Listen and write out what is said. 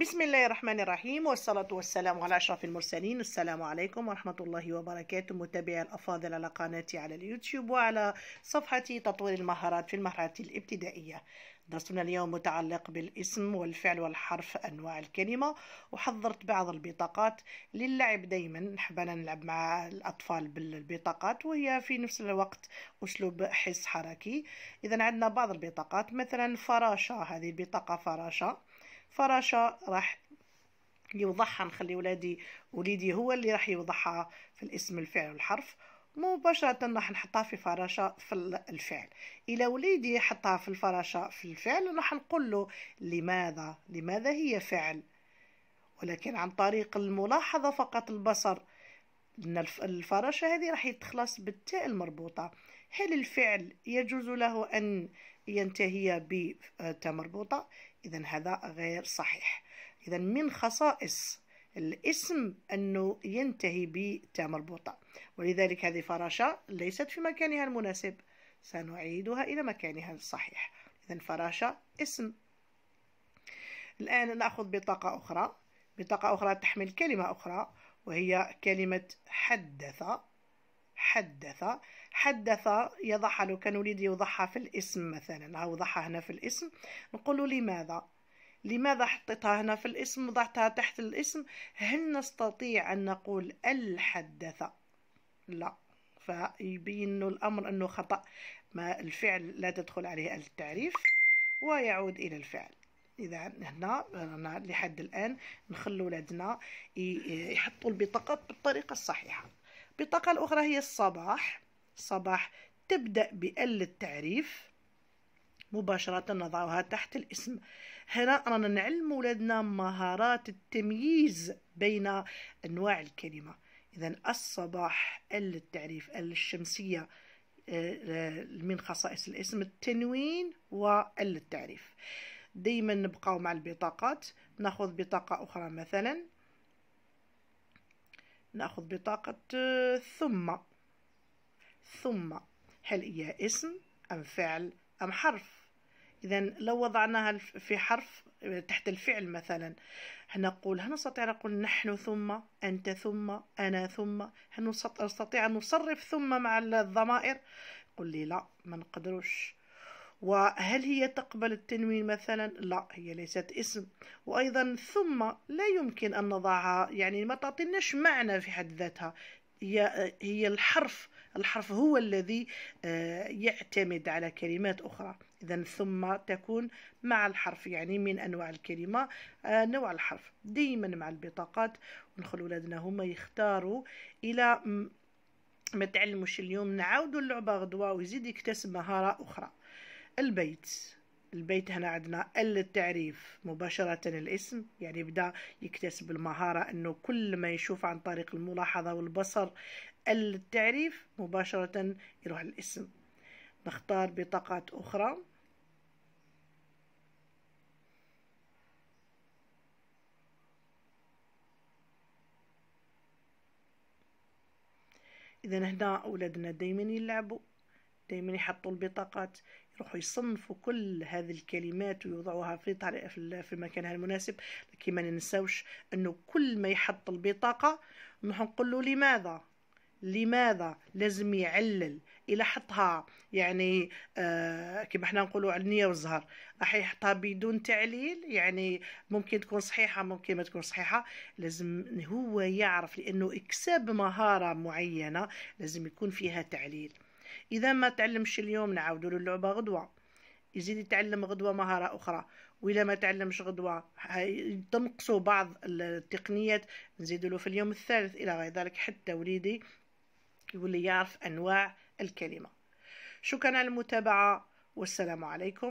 بسم الله الرحمن الرحيم والصلاة والسلام على أشرف المرسلين السلام عليكم ورحمة الله وبركاته متابعي الأفاضل على قناتي على اليوتيوب وعلى صفحتي تطوير المهارات في المهارات الابتدائية درسنا اليوم متعلق بالاسم والفعل والحرف أنواع الكلمة وحضرت بعض البطاقات للعب دايما نحبنا نلعب مع الأطفال بالبطاقات وهي في نفس الوقت أسلوب حس حركي إذا عندنا بعض البطاقات مثلا فراشة هذه البطاقة فراشة فراشة راح يوضحها نخلي ولادي وليدي هو اللي راح يوضحها في الاسم الفعل والحرف مباشرة راح نحطها في فراشة في الفعل إلى وليدي حطها في الفراشة في الفعل راح نقول له لماذا لماذا هي فعل ولكن عن طريق الملاحظة فقط البصر ان الفراشة هذه راح يتخلص بالتاء المربوطة هل الفعل يجوز له أن ينتهي بتاء آه، مربوطة إذا هذا غير صحيح إذا من خصائص الاسم أنه ينتهي بتاء مربوطة ولذلك هذه فراشة ليست في مكانها المناسب سنعيدها إلى مكانها الصحيح إذا فراشة اسم الآن نأخذ بطاقة أخرى بطاقة أخرى تحمل كلمة أخرى وهي كلمة حدث حدث حدث يضحى لو كان وليدي يضحى في الاسم مثلا ها وضحها هنا في الاسم نقول لماذا لماذا حطيتها هنا في الاسم وضعتها تحت الاسم هل نستطيع أن نقول الحدث لا فيبين الأمر أنه خطأ ما الفعل لا تدخل عليه التعريف ويعود إلى الفعل اذا هنا رانا لحد الان نخلو ولادنا يحطوا البطاقه بالطريقه الصحيحه البطاقة الأخرى هي الصباح صباح تبدأ بأل التعريف مباشرة نضعها تحت الاسم هنا رانا نعلم ولادنا مهارات التمييز بين أنواع الكلمة إذا الصباح ال التعريف ال الشمسية آه، آه، من خصائص الاسم التنوين التعريف دايما نبقاو مع البطاقات ناخذ بطاقة أخرى مثلا ناخذ بطاقة ثم ثم هل هي اسم أم فعل أم حرف إذا لو وضعناها في حرف تحت الفعل مثلا نقول هل نستطيع أن نقول نحن ثم أنت ثم أنا ثم هل نستطيع أن نصرف ثم مع الضمائر قل لي لا ما نقدروش وهل هي تقبل التنوين مثلا لا هي ليست اسم وايضا ثم لا يمكن ان نضعها يعني ما تعطيناش معنى في حد ذاتها هي هي الحرف الحرف هو الذي آه، يعتمد على كلمات اخرى اذا ثم تكون مع الحرف يعني من انواع الكلمه آه، نوع الحرف دائما مع البطاقات ونخلو ولادنا هما يختاروا الى ما تعلموش اليوم نعاودوا اللعبه غدوه ويزيد يكتسب مهاره اخرى البيت البيت هنا عندنا ال للتعريف مباشرة الاسم يعني بدأ يكتسب المهارة أنه كل ما يشوف عن طريق الملاحظة والبصر ال للتعريف مباشرة يروح الاسم نختار بطاقات أخرى إذا هنا أولادنا دايما يلعبوا دائما يحطوا البطاقات يروحوا يصنفوا كل هذه الكلمات ويوضعوها في في مكانها المناسب لكن ما ننساوش انه كل ما يحط البطاقه نروح نقول له لماذا لماذا لازم يعلل الى حطها يعني آه كما احنا نقولوا على والزهر راح يحطها بدون تعليل يعني ممكن تكون صحيحه ممكن ما تكون صحيحه لازم هو يعرف لانه اكساب مهاره معينه لازم يكون فيها تعليل إذا ما تعلمش اليوم نعاودوا له اللعبة غدوة يزيد يتعلم غدوة مهارة أخرى وإلا ما تعلمش غدوة تنقصوا بعض التقنيات نزيدوا له في اليوم الثالث إلى غير ذلك حتى وليدي يولي يعرف أنواع الكلمة شكرا على المتابعة والسلام عليكم